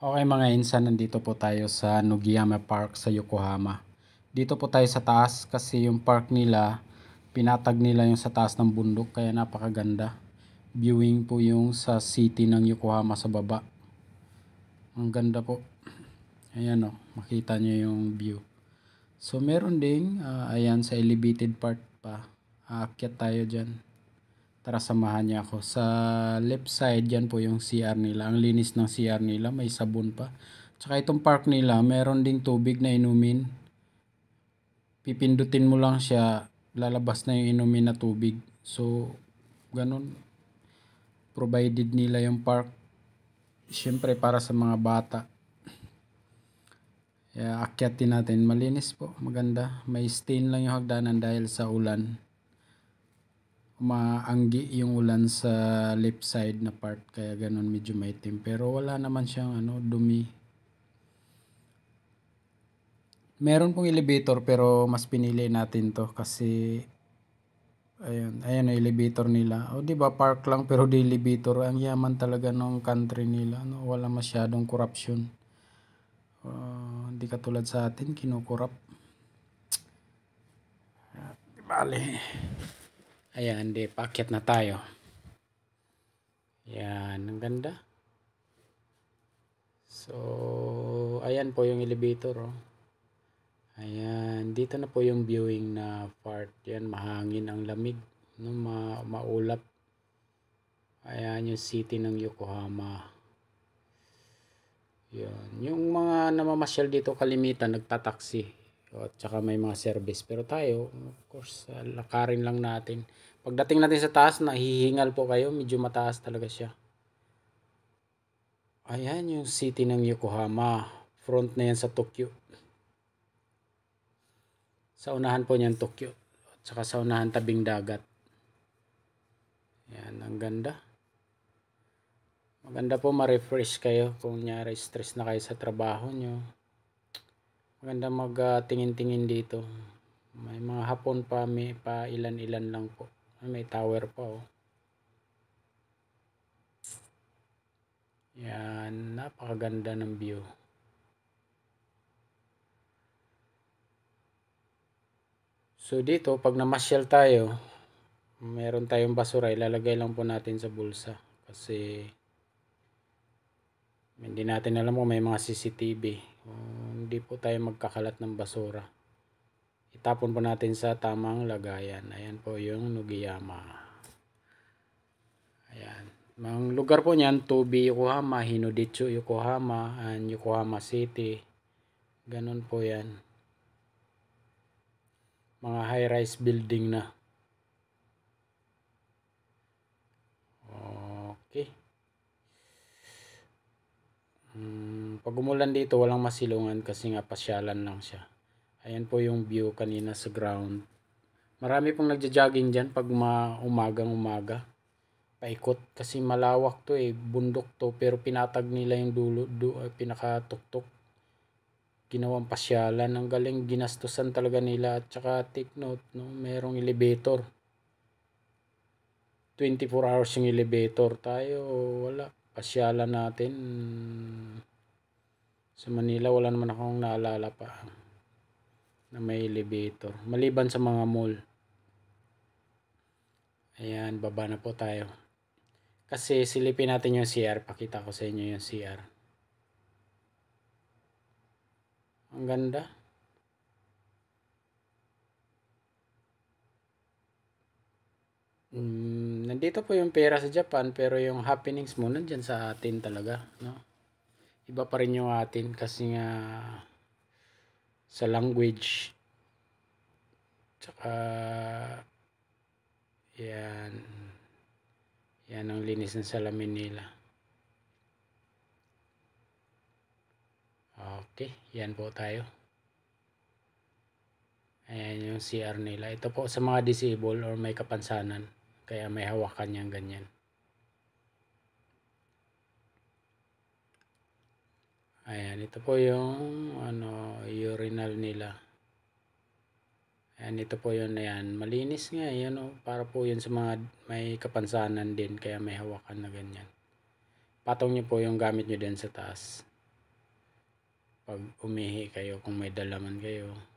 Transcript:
Okay mga insan, nandito po tayo sa Nugiyama Park sa Yokohama. Dito po tayo sa taas kasi yung park nila, pinatag nila yung sa taas ng bundok kaya napakaganda. Viewing po yung sa city ng Yokohama sa baba. Ang ganda po. Ayan o, oh, makita nyo yung view. So meron ding, uh, ayan sa elevated part pa, aakyat tayo dyan. Tara samahan niya ako. Sa left side, diyan po yung CR nila. Ang linis ng CR nila, may sabon pa. Tsaka itong park nila, meron ding tubig na inumin. Pipindutin mo lang siya, lalabas na yung inumin na tubig. So, ganun. Provided nila yung park. syempre para sa mga bata. Yeah, akyatin natin. Malinis po. Maganda. May stain lang yung hagdanan dahil sa ulan maanggi yung ulan sa left side na part kaya ganun medyo maitim pero wala naman siyang ano dumi meron pong elevator pero mas pinili natin to kasi ayun ayun ang elevator nila o oh, di ba park lang pero di elevator ang yaman talaga ng country nila no wala masyadong corruption uh, hindi katulad sa atin kinukurap ah, Bale. Ayan, di Paakyat na tayo. Ayan, ang ganda. So, ayan po yung elevator. Oh. Ayan, dito na po yung viewing na part. Ayan, mahangin ang lamig. No, ma maulap. Ayan yung city ng Yokohama. Yan. Yung mga namamasyal dito kalimitan, nagtataksi at saka may mga service. Pero tayo, of course, uh, lakarin lang natin. Pagdating natin sa taas, nahihingal po kayo. Medyo mataas talaga siya. Ayan yung city ng Yokohama. Front na yan sa Tokyo. Sa unahan po niyan Tokyo. At saka sa unahan tabing dagat. Ayan, ang ganda. Maganda po ma-refresh kayo kung nyari stress na kayo sa trabaho nyo maganda magtingin-tingin uh, dito may mga hapon pa may pa ilan-ilan lang po ah, may tower pa oh yan napakaganda ng view so dito pag namasyal tayo meron tayong basura ilalagay lang po natin sa bulsa kasi hindi natin alam kung may mga CCTV oh hindi po tayo magkakalat ng basura. Itapon po natin sa tamang lagayan. Ayan po yung Nugiyama. Ayan. Mang lugar po niyan, Tobi, Yokohama, Hinodicho, Yokohama, and Yokohama City. Ganon po yan. Mga high-rise building na. Okay. Hmm. Pag umulan dito, walang masilungan kasi nga pasyalan lang siya. Ayan po yung view kanina sa ground. Marami pong nagja-jogging dyan pag umagang umaga. Paikot kasi malawak to eh. Bundok to pero pinatag nila yung dulo, du, uh, pinakatuktok. Ginawang pasyalan. Ang galing ginastusan talaga nila. At saka take note, no, merong elevator. 24 hours yung elevator tayo. Wala. Pasyalan natin sa Manila wala naman akong naalala pa na may elevator maliban sa mga mall ayan baba na po tayo kasi silipin natin yung CR pakita ko sa inyo yung CR ang ganda Mm, nandito po yung pera sa Japan pero yung happenings mo nandiyan sa atin talaga, no? iba pa rin yung atin kasi nga sa language tsaka yan yan ang linis ng salamin nila okay yan po tayo ayan yung CR nila ito po sa mga disabled or may kapansanan kaya may hawakan yan ganyan Ayan, ito po yung ano, urinal nila. Ayan, ito po yun na yan. Malinis nga, yan eh, o. Para po yun sa mga may kapansanan din, kaya may hawakan na ganyan. Patong nyo po yung gamit nyo din sa taas. Pag umihi kayo, kung may dalaman kayo.